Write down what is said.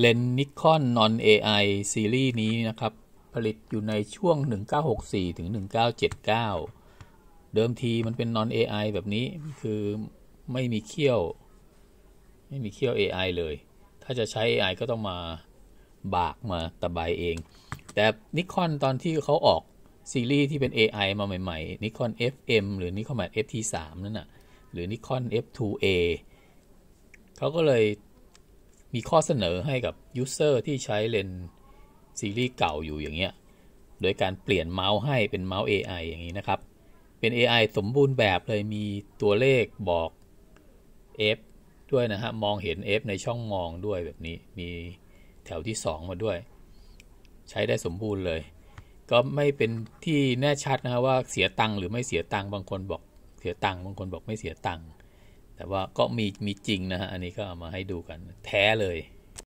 เลนนิคอนนอน AI ซีรีส์ นี้ นะครับ ผลิตอยู่ในช่วง 1964ถึง1979 เดิมทีมันเป็นนอน AI แบบนี้คือไม่มีเขี้ยวไม่มีเขี้ยว AI เลย ถ้าจะใช้ AI ก็ต้องมาบากมาตะบายเอง แต่นิคอนตอนที่เขาออกซีรีส์ที่เป็น AI มาใหม่ๆนิคอน FM หรือนิคอน FT3 นั่นน่ะ หรือนิคอน F2A เขาก็เลยมีข้อเสนอให้กับยูเซอร์ที่ใช้เลนซีรีส์เก่าอยู่อย่างเงี้ยโดยการเปลี่ยนเมาส์ให้เป็นเมาส์ AI อย่างนี้นะครับ เป็น AI สมบูรณ์แบบเลยมีตัวเลขบอก F ด้วยนะฮะมองเห็น F ในช่องมองด้วยแบบนี้ มีแถวที่ 2 มาด้วย ใช้ได้สมบูรณ์เลย ก็ไม่เป็นที่แน่ชัดนะฮะว่าเสียตังค์หรือไม่เสียตังค์บางคนบอกเสียตังค์บางคนบอกไม่เสียตังค์แต่ว่าก็มีมีจริงนะฮะ อันนี้ก็เอามาให้ดูกันแท้เลย